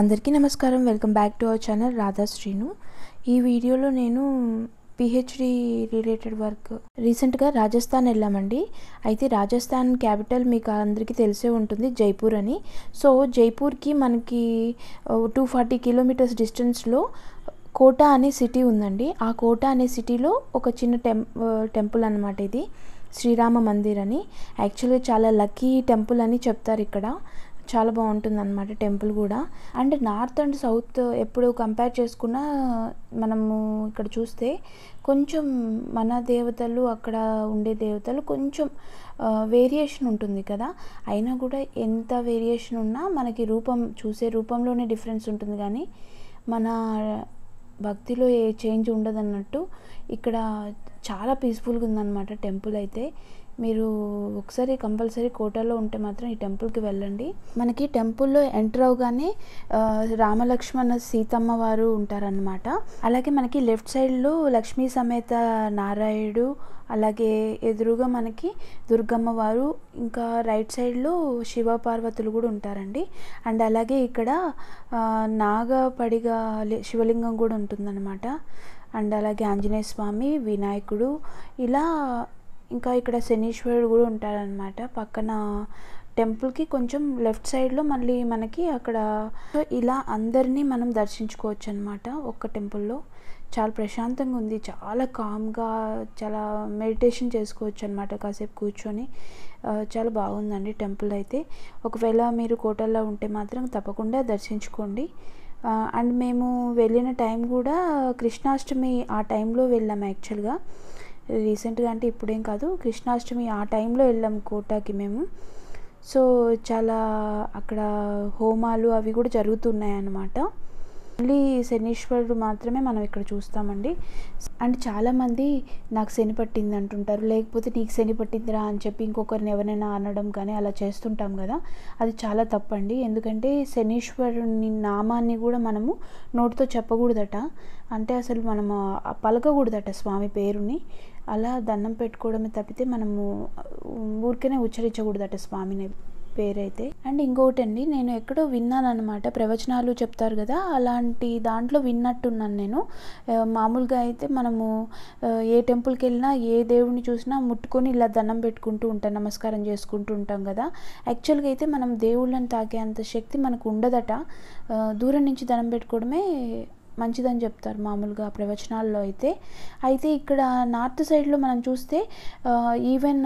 అందరికీ నమస్కారం welcome back to our channel Radhasrinu ఈ వీడియోలో నేను పిహెచ్డి రిలేటెడ్ వర్క్ రీసెంట్గా రాజస్థాన్ వెళ్ళామండి అయితే రాజస్థాన్ క్యాపిటల్ మీకు అందరికీ తెలిసే ఉంటుంది జైపూర్ అని సో జైపూర్కి మనకి టూ ఫార్టీ కిలోమీటర్స్ డిస్టెన్స్లో కోట అనే సిటీ ఉందండి ఆ కోట అనే సిటీలో ఒక చిన్న టెం టెంపుల్ అనమాట ఇది శ్రీరామ మందిర్ అని యాక్చువల్గా చాలా లక్కీ టెంపుల్ అని చెప్తారు ఇక్కడ చాలా బాగుంటుంది అనమాట టెంపుల్ కూడా అండ్ నార్త్ అండ్ సౌత్ ఎప్పుడు కంపేర్ చేసుకున్నా మనము ఇక్కడ చూస్తే కొంచెం మన దేవతలు అక్కడ ఉండే దేవతలు కొంచెం వేరియేషన్ ఉంటుంది కదా అయినా కూడా ఎంత వేరియేషన్ ఉన్నా మనకి రూపం చూసే రూపంలోనే డిఫరెన్స్ ఉంటుంది కానీ మన భక్తిలో ఏ చేంజ్ ఉండదన్నట్టు ఇక్కడ చాలా పీస్ఫుల్గా ఉందన్నమాట టెంపుల్ అయితే మీరు ఒకసారి కంపల్సరీ కోటలో ఉంటే మాత్రం ఈ టెంపుల్కి వెళ్ళండి మనకి టెంపుల్లో ఎంటర్ అవగానే రామలక్ష్మణ సీతమ్మ వారు ఉంటారనమాట అలాగే మనకి లెఫ్ట్ సైడ్లో లక్ష్మీ సమేత నారాయణుడు అలాగే ఎదురుగా మనకి దుర్గమ్మ వారు ఇంకా రైట్ సైడ్లో శివ పార్వతులు కూడా ఉంటారండి అండ్ అలాగే ఇక్కడ నాగపడిగ శివలింగం కూడా ఉంటుందన్నమాట అండ్ అలాగే ఆంజనేయ స్వామి వినాయకుడు ఇలా ఇంకా ఇక్కడ శనీశ్వరుడు కూడా ఉంటారనమాట పక్కన టెంపుల్కి కొంచెం లెఫ్ట్ సైడ్లో మళ్ళీ మనకి అక్కడ ఇలా అందరినీ మనం దర్శించుకోవచ్చు అనమాట ఒక్క టెంపుల్లో చాలా ప్రశాంతంగా ఉంది చాలా కామ్గా చాలా మెడిటేషన్ చేసుకోవచ్చు అనమాట కాసేపు కూర్చొని చాలా బాగుందండి టెంపుల్ అయితే ఒకవేళ మీరు కోటల్లో ఉంటే మాత్రం తప్పకుండా దర్శించుకోండి అండ్ మేము వెళ్ళిన టైం కూడా కృష్ణాష్టమి ఆ టైంలో వెళ్ళాం యాక్చువల్గా రీసెంట్గా అంటే ఇప్పుడేం కాదు కృష్ణాష్టమి ఆ టైంలో వెళ్ళాం కోటాకి మేము సో చాలా అక్కడ హోమాలు అవి కూడా జరుగుతున్నాయి అన్నమాట ఓన్లీ శనీశ్వరుడు మాత్రమే మనం ఇక్కడ చూస్తామండి అండ్ చాలామంది నాకు శని పట్టింది అంటుంటారు లేకపోతే నీకు శని పట్టిందిరా అని చెప్పి ఇంకొకరిని ఎవరైనా అనడం కానీ అలా చేస్తుంటాం కదా అది చాలా తప్పండి ఎందుకంటే శనీశ్వరుని నామాన్ని కూడా మనము నోటితో చెప్పకూడదట అంటే అసలు మనం పలకకూడదట స్వామి పేరుని అలా దండం పెట్టుకోవడమే తప్పితే మనము ఊరికనే ఉచ్చరించకూడదట స్వామిని పేరైతే అండ్ ఇంకోటి అండి నేను ఎక్కడో విన్నాను అనమాట ప్రవచనాలు చెప్తారు కదా అలాంటి దాంట్లో విన్నట్టున్నాను నేను మామూలుగా అయితే మనము ఏ టెంపుల్కి వెళ్ళినా ఏ దేవుడిని చూసినా ముట్టుకొని ఇలా దండం పెట్టుకుంటూ ఉంటాం నమస్కారం చేసుకుంటూ ఉంటాం కదా యాక్చువల్గా అయితే మనం దేవుళ్ళని తాకే అంత శక్తి మనకు ఉండదట దూరం నుంచి దండం పెట్టుకోవడమే మంచిదని చెప్తారు మామూలుగా ప్రవచనాల్లో అయితే అయితే ఇక్కడ నార్త్ సైడ్లో మనం చూస్తే ఈవెన్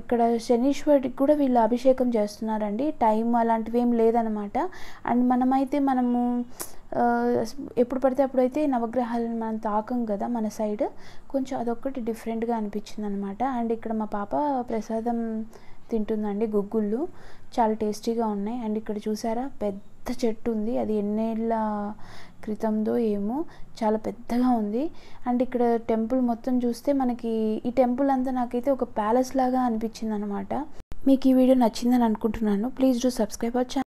ఇక్కడ శనీశ్వరుడికి కూడా వీళ్ళు అభిషేకం చేస్తున్నారండి టైం అలాంటివి ఏం లేదనమాట అండ్ మనమైతే మనము ఎప్పుడు పడితే అప్పుడైతే నవగ్రహాలను మనం తాకం కదా మన సైడ్ కొంచెం అదొక్కటి డిఫరెంట్గా అనిపించింది అనమాట అండ్ ఇక్కడ మా పాప ప్రసాదం తింటుందండి గుగ్గుళ్ళు చాలా టేస్టీగా ఉన్నాయి అండ్ ఇక్కడ చూసారా పెద్ద పెద్ద చెట్టు ఉంది అది ఎన్నేళ్ళ క్రితందో ఏమో చాలా పెద్దగా ఉంది అండ్ ఇక్కడ టెంపుల్ మొత్తం చూస్తే మనకి ఈ టెంపుల్ అంతా నాకైతే ఒక ప్యాలెస్ లాగా అనిపించింది అనమాట మీకు ఈ వీడియో నచ్చిందని అనుకుంటున్నాను ప్లీజ్ డూ సబ్స్క్రైబ్ అవర్